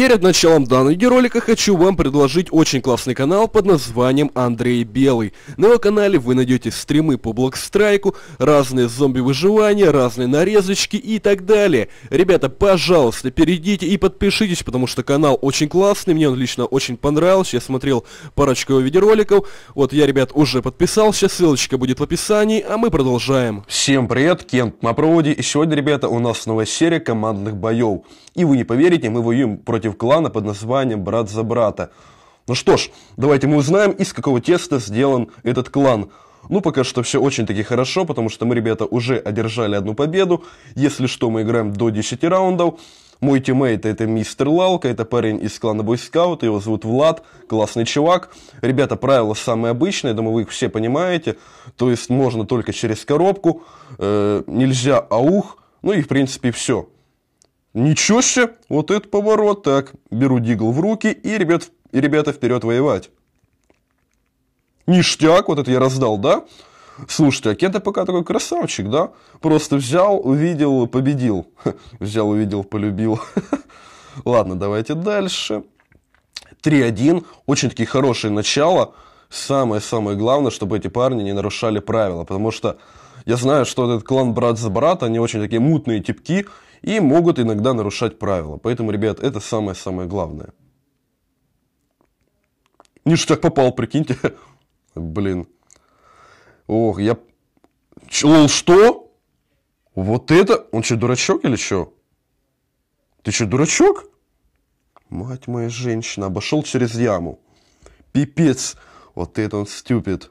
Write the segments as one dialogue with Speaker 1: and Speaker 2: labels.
Speaker 1: Перед началом данного видеоролика хочу вам предложить очень классный канал под названием Андрей Белый. На его канале вы найдете стримы по Блокстрайку, разные зомби-выживания, разные нарезочки и так далее. Ребята, пожалуйста, перейдите и подпишитесь, потому что канал очень классный, мне он лично очень понравился, я смотрел парочку его видеороликов. Вот я, ребят, уже подписался, ссылочка будет в описании, а мы продолжаем. Всем привет, Кент на проводе, и сегодня, ребята, у нас новая серия командных боев. И вы не поверите, мы воюем против против клана под названием «Брат за брата». Ну что ж, давайте мы узнаем, из какого теста сделан этот клан. Ну, пока что все очень-таки хорошо, потому что мы, ребята, уже одержали одну победу. Если что, мы играем до 10 раундов. Мой тиммейт это мистер Лалка, это парень из клана Бойскаут, его зовут Влад, классный чувак. Ребята, правила самые обычные, думаю, вы их все понимаете. То есть можно только через коробку, э, нельзя аух, ну и в принципе все. Ничего себе, вот это поворот. Так, беру дигл в руки и, ребят, и ребята вперед воевать. Ништяк, вот это я раздал, да? Слушайте, а Кента пока такой красавчик, да? Просто взял, увидел, победил. Взял, увидел, полюбил. Ладно, давайте дальше. 3-1. Очень такие хорошие начала. Самое-самое главное, чтобы эти парни не нарушали правила. Потому что я знаю, что этот клан брат за брат, они очень такие мутные типки и могут иногда нарушать правила. Поэтому, ребят, это самое-самое главное. Ништяк попал, прикиньте. Блин. Ох, я... Лол, что? Вот это? Он что, дурачок или что? Ты что, дурачок? Мать моя женщина, обошел через яму. Пипец. Вот это он стюпит.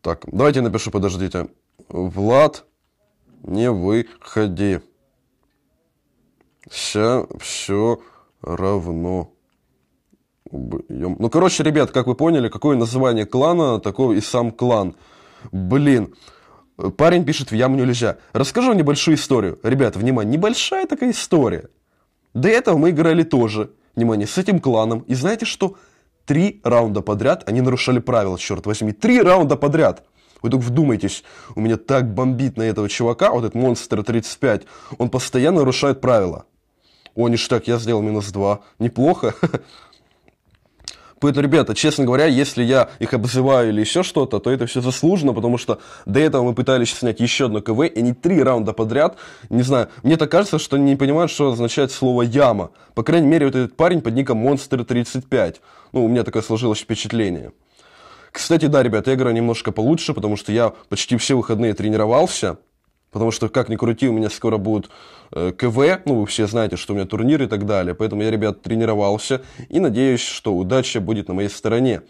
Speaker 1: Так, давайте напишу, подождите. Влад, не выходи. Все, все равно. Убьем. Ну, короче, ребят, как вы поняли, какое название клана, такой и сам клан. Блин. Парень пишет в яму нельзя. Расскажу небольшую историю. Ребят, внимание, небольшая такая история. До этого мы играли тоже, внимание, с этим кланом. И знаете что? Три раунда подряд они нарушали правила, черт возьми. Три раунда подряд. Вы только вдумайтесь, у меня так бомбит на этого чувака, вот этот Монстр 35. Он постоянно нарушает правила. О, ништяк, я сделал минус 2. Неплохо. Поэтому, ребята, честно говоря, если я их обзываю или еще что-то, то это все заслужено, потому что до этого мы пытались снять еще одно КВ, и не три раунда подряд, не знаю, мне так кажется, что они не понимают, что означает слово «яма». По крайней мере, вот этот парень под ником «Монстр35». Ну, у меня такое сложилось впечатление. Кстати, да, ребята, я играю немножко получше, потому что я почти все выходные тренировался, Потому что, как ни крути, у меня скоро будут э, КВ, ну, вы все знаете, что у меня турнир и так далее. Поэтому я, ребят, тренировался и надеюсь, что удача будет на моей стороне.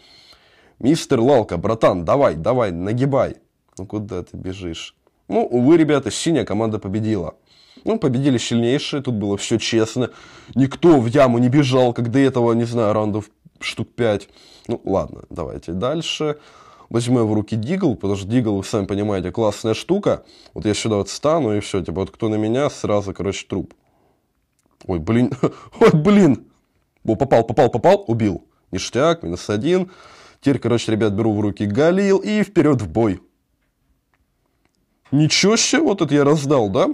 Speaker 1: Мистер Лалка, братан, давай, давай, нагибай. Ну, куда ты бежишь? Ну, увы, ребята, синяя команда победила. Ну, победили сильнейшие, тут было все честно. Никто в яму не бежал, как до этого, не знаю, раундов штук 5. Ну, ладно, давайте Дальше возьмем в руки Дигл, потому что Дигл, вы сами понимаете, классная штука. Вот я сюда вот стану и все, типа вот кто на меня, сразу, короче, труп. Ой, блин, ой, блин. О, попал, попал, попал, убил. Ништяк, минус один. Теперь, короче, ребят, беру в руки Галил и вперед в бой. Ничего себе, вот это я раздал, да?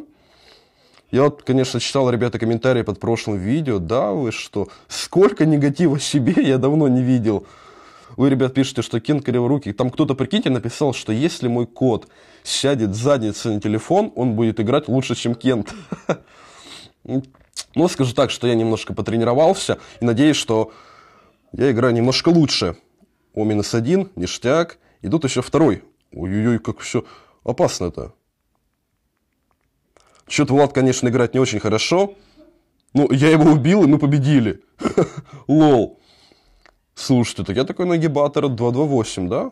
Speaker 1: Я вот, конечно, читал, ребята, комментарии под прошлым видео. Да, вы что? Сколько негатива себе я давно не видел. Вы, ребят, пишете, что Кент криворукий. Там кто-то, прикиньте, написал, что если мой кот сядет задницей на телефон, он будет играть лучше, чем Кент. Ну, скажу так, что я немножко потренировался и надеюсь, что я играю немножко лучше. О, минус один, ништяк. И тут еще второй. Ой-ой-ой, как все опасно это. Счет Влад, конечно, играть не очень хорошо. Ну, я его убил, и мы победили. Лол. Слушайте, так я такой нагибатор 228, да?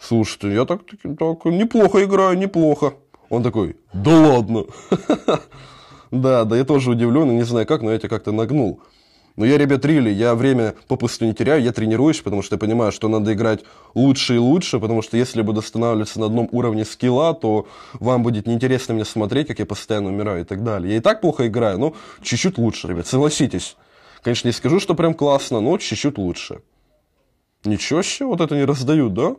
Speaker 1: Слушайте, я так, так, так неплохо играю, неплохо. Он такой, да ладно. Да, да, я тоже удивлен, не знаю как, но я тебя как-то нагнул. Но я, ребят, рили, я время попусту не теряю, я тренируюсь, потому что я понимаю, что надо играть лучше и лучше, потому что если я буду останавливаться на одном уровне скилла, то вам будет неинтересно меня смотреть, как я постоянно умираю и так далее. Я и так плохо играю, но чуть-чуть лучше, ребят, согласитесь. Конечно, не скажу, что прям классно, но чуть-чуть лучше. Ничего себе, вот это не раздают, да?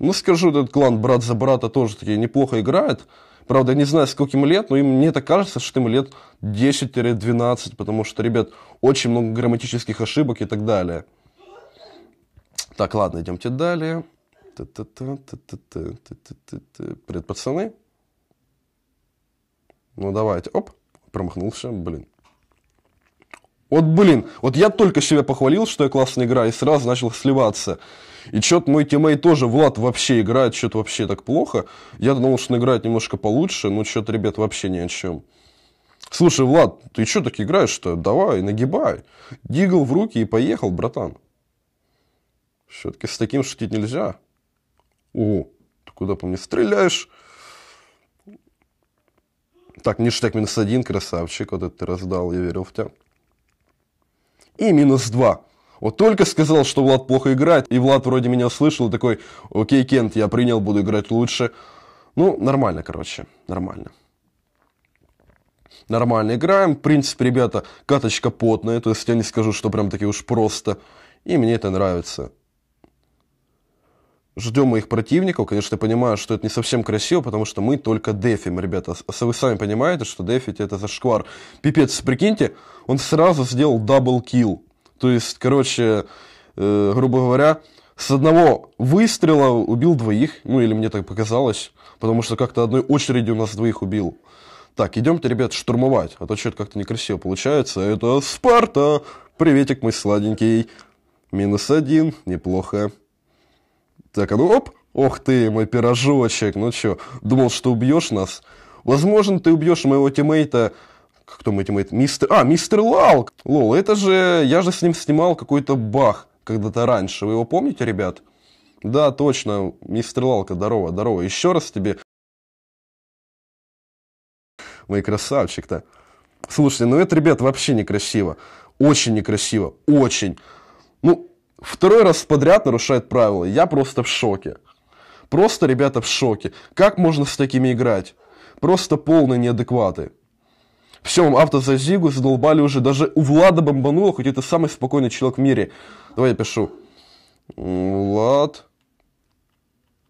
Speaker 1: Ну, скажу, этот клан брат за брата тоже такие неплохо играет. Правда, я не знаю, сколько им лет, но им, мне так кажется, что им лет 10-12, потому что, ребят, очень много грамматических ошибок и так далее. Так, ладно, идемте далее. Привет, пацаны. Ну, давайте. Оп, промахнулся, блин. Вот блин, вот я только себя похвалил, что я классно играю, и сразу начал сливаться. И что-то мой тиммейт тоже, Влад, вообще играет, что-то вообще так плохо. Я думал, что он играет немножко получше, но что-то, ребят, вообще ни о чем. Слушай, Влад, ты что так играешь-то? Давай, нагибай. Дигл в руки и поехал, братан. Все-таки с таким шутить нельзя. О, ты куда по мне стреляешь? Так, ништяк минус один, красавчик. Вот это ты раздал, я верил в тебя и минус 2. Вот только сказал, что Влад плохо играет, и Влад вроде меня услышал, такой, окей, Кент, я принял, буду играть лучше. Ну, нормально, короче, нормально. Нормально играем. В принципе, ребята, каточка потная, то есть я не скажу, что прям таки уж просто. И мне это нравится ждем моих противников. Конечно, я понимаю, что это не совсем красиво, потому что мы только дефим, ребята. Вы сами понимаете, что дефить это зашквар. Пипец, прикиньте, он сразу сделал дабл килл. То есть, короче, э, грубо говоря, с одного выстрела убил двоих. Ну, или мне так показалось. Потому что как-то одной очереди у нас двоих убил. Так, идемте, ребят, штурмовать. А то что-то как-то некрасиво получается. Это Спарта! Приветик, мой сладенький. Минус один. Неплохо. Так, ну оп, ох ты, мой пирожочек, ну чё, думал, что убьешь нас? Возможно, ты убьешь моего тиммейта, кто мой тиммейт? Мистер, а, мистер Лал! Лол, это же, я же с ним снимал какой-то бах когда-то раньше, вы его помните, ребят? Да, точно, мистер Лалка, здорово, здорово, еще раз тебе. Мой красавчик-то. Слушайте, ну это, ребят, вообще некрасиво. Очень некрасиво, очень. Ну, второй раз подряд нарушает правила. Я просто в шоке. Просто, ребята, в шоке. Как можно с такими играть? Просто полные неадекваты. Все, авто за Зигу задолбали уже. Даже у Влада бомбануло, хоть это самый спокойный человек в мире. Давай я пишу. Влад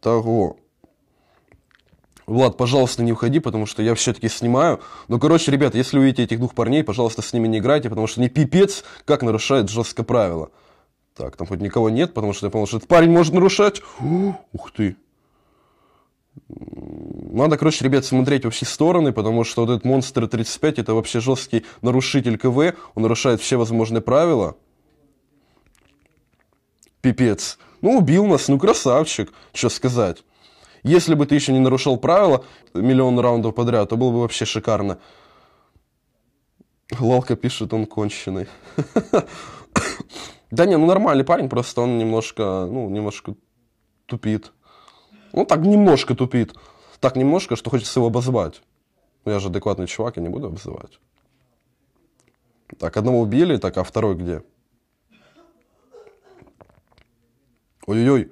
Speaker 1: того. Влад, пожалуйста, не уходи, потому что я все-таки снимаю. Но, ну, короче, ребята, если увидите этих двух парней, пожалуйста, с ними не играйте, потому что они пипец, как нарушают жестко правила. Так, там хоть никого нет, потому что я понял, что этот парень может нарушать. О, ух ты. Надо, короче, ребят, смотреть во все стороны, потому что вот этот Монстр 35 это вообще жесткий нарушитель КВ. Он нарушает все возможные правила. Пипец. Ну, убил нас, ну, красавчик, что сказать. Если бы ты еще не нарушал правила миллион раундов подряд, то было бы вообще шикарно. Лалка пишет, он конченый. Да не, ну нормальный парень, просто он немножко, ну, немножко тупит. Ну, так немножко тупит. Так немножко, что хочется его обозвать. Ну, я же адекватный чувак, я не буду обзывать. Так, одного убили, так, а второй где? Ой-ой-ой.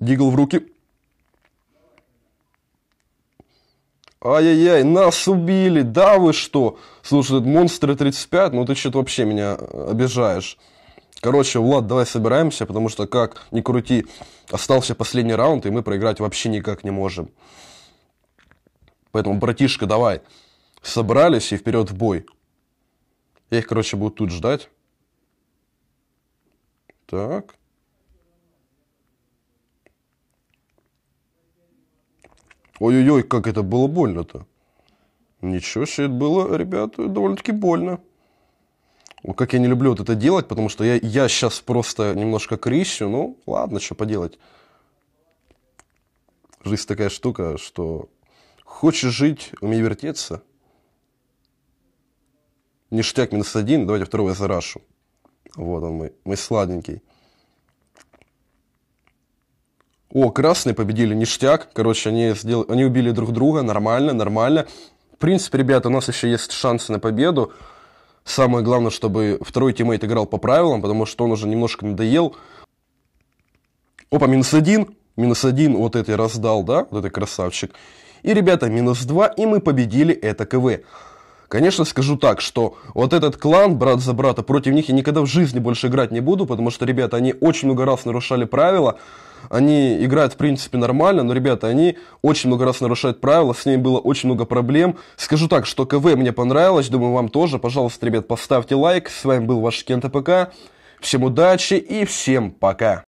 Speaker 1: Дигл в руки. Ай-яй-яй, нас убили, да вы что? Слушай, этот монстр 35, ну ты что-то вообще меня э, обижаешь. Короче, Влад, давай собираемся, потому что как ни крути, остался последний раунд, и мы проиграть вообще никак не можем. Поэтому, братишка, давай. Собрались и вперед в бой. Я их, короче, буду тут ждать. Так. Ой-ой-ой, как это было больно-то. Ничего себе, это было, ребята, довольно-таки больно как я не люблю вот это делать, потому что я, я сейчас просто немножко крищу, ну ладно, что поделать. Жизнь такая штука, что хочешь жить, умей вертеться. Ништяк минус один, давайте второго я зарашу. Вот он мой, мой сладенький. О, красные победили ништяк. Короче, они, сдел... они убили друг друга. Нормально, нормально. В принципе, ребята, у нас еще есть шансы на победу. Самое главное, чтобы второй тиммейт играл по правилам, потому что он уже немножко надоел. Опа, минус один. Минус один вот этой раздал, да? Вот это красавчик. И, ребята, минус два, и мы победили это КВ. Конечно, скажу так, что вот этот клан, брат за брата, против них я никогда в жизни больше играть не буду, потому что, ребята, они очень много раз нарушали правила они играют, в принципе, нормально, но, ребята, они очень много раз нарушают правила, с ними было очень много проблем. Скажу так, что КВ мне понравилось, думаю, вам тоже. Пожалуйста, ребят, поставьте лайк. С вами был ваш Кент АПК. Всем удачи и всем пока.